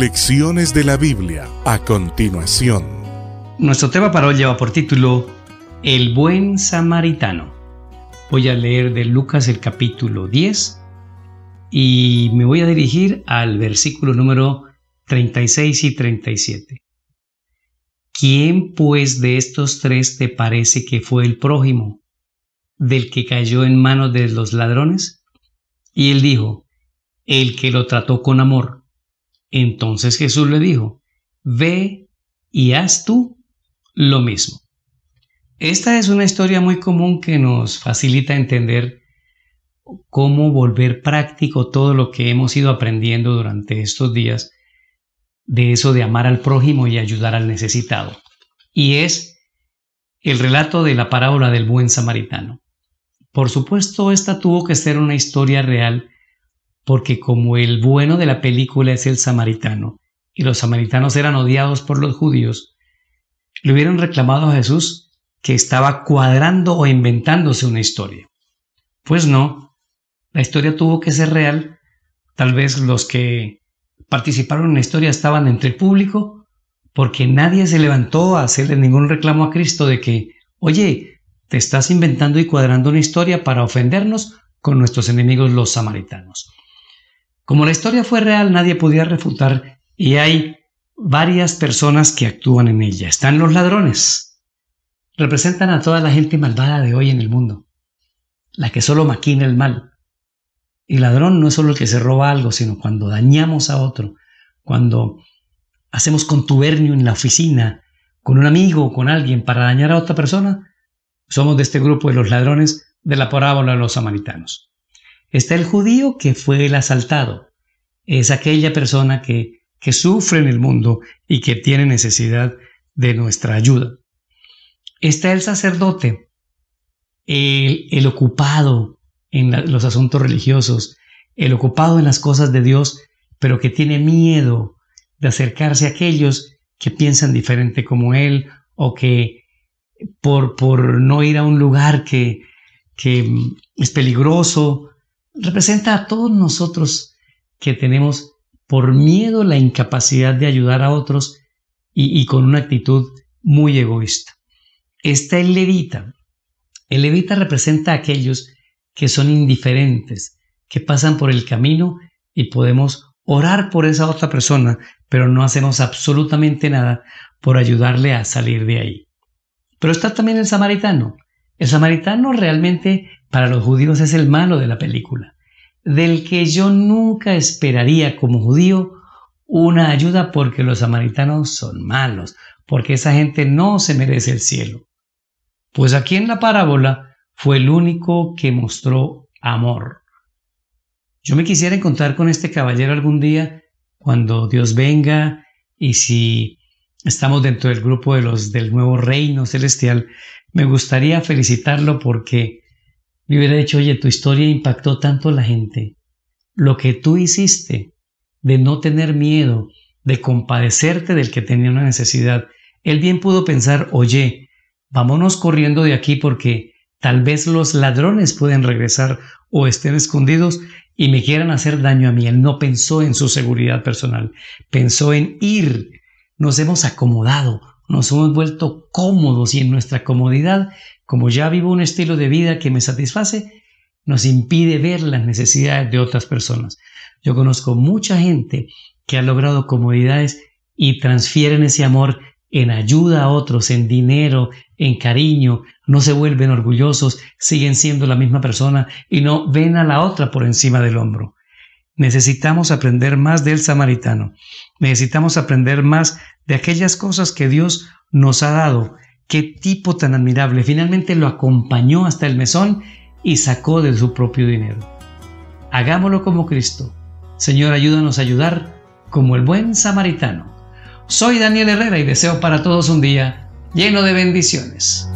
Lecciones de la Biblia a continuación. Nuestro tema para hoy lleva por título El buen samaritano. Voy a leer de Lucas el capítulo 10 y me voy a dirigir al versículo número 36 y 37. ¿Quién pues de estos tres te parece que fue el prójimo del que cayó en manos de los ladrones? Y él dijo, el que lo trató con amor. Entonces Jesús le dijo, Ve y haz tú lo mismo. Esta es una historia muy común que nos facilita entender cómo volver práctico todo lo que hemos ido aprendiendo durante estos días de eso de amar al prójimo y ayudar al necesitado. Y es el relato de la parábola del buen samaritano. Por supuesto, esta tuvo que ser una historia real porque como el bueno de la película es el samaritano, y los samaritanos eran odiados por los judíos, le hubieran reclamado a Jesús que estaba cuadrando o inventándose una historia. Pues no, la historia tuvo que ser real, tal vez los que participaron en la historia estaban entre el público, porque nadie se levantó a hacerle ningún reclamo a Cristo de que, oye, te estás inventando y cuadrando una historia para ofendernos con nuestros enemigos los samaritanos. Como la historia fue real, nadie podía refutar y hay varias personas que actúan en ella. Están los ladrones. Representan a toda la gente malvada de hoy en el mundo, la que solo maquina el mal. Y ladrón no es solo el que se roba algo, sino cuando dañamos a otro, cuando hacemos contubernio en la oficina, con un amigo o con alguien para dañar a otra persona, somos de este grupo de los ladrones de la parábola de los samaritanos. Está el judío que fue el asaltado. Es aquella persona que, sufre en el mundo y que tiene necesidad de nuestra ayuda. Está el sacerdote, el, ocupado en los asuntos religiosos, el ocupado en las cosas de Dios, pero que tiene miedo de acercarse a aquellos que piensan diferente como él o que por, no ir a un lugar que, que es peligroso representa a todos nosotros que tenemos por miedo la incapacidad de ayudar a otros y, con una actitud muy egoísta. Está el levita. El levita representa a aquellos que son indiferentes, que pasan por el camino y podemos orar por esa otra persona, pero no hacemos absolutamente nada por ayudarle a salir de ahí. Pero está también el samaritano. El samaritano realmente para los judíos es el malo de la película, del que yo nunca esperaría como judío una ayuda porque los samaritanos son malos, porque esa gente no se merece el cielo. Pues aquí en la parábola fue el único que mostró amor. Yo me quisiera encontrar con este caballero algún día cuando Dios venga y si estamos dentro del grupo de los del nuevo reino celestial, me gustaría felicitarlo porque le hubiera dicho, oye, tu historia impactó tanto a la gente. Lo que tú hiciste de no tener miedo, de compadecerte del que tenía una necesidad, él bien pudo pensar, oye, vámonos corriendo de aquí porque tal vez los ladrones pueden regresar o estén escondidos y me quieran hacer daño a mí. Él no pensó en su seguridad personal, pensó en ir. Nos hemos acomodado, nos hemos vuelto cómodos y en nuestra comodidad, como ya vivo un estilo de vida que me satisface, nos impide ver las necesidades de otras personas. Yo conozco mucha gente que ha logrado comodidades y transfieren ese amor en ayuda a otros, en dinero, en cariño, no se vuelven orgullosos, siguen siendo la misma persona y no ven a la otra por encima del hombro. Necesitamos aprender más del samaritano. Necesitamos aprender más de aquellas cosas que Dios nos ha dado. Qué tipo tan admirable. Finalmente lo acompañó hasta el mesón y sacó de su propio dinero. Hagámoslo como Cristo. Señor, ayúdanos a ayudar como el buen samaritano. Soy Daniel Herrera y deseo para todos un día lleno de bendiciones.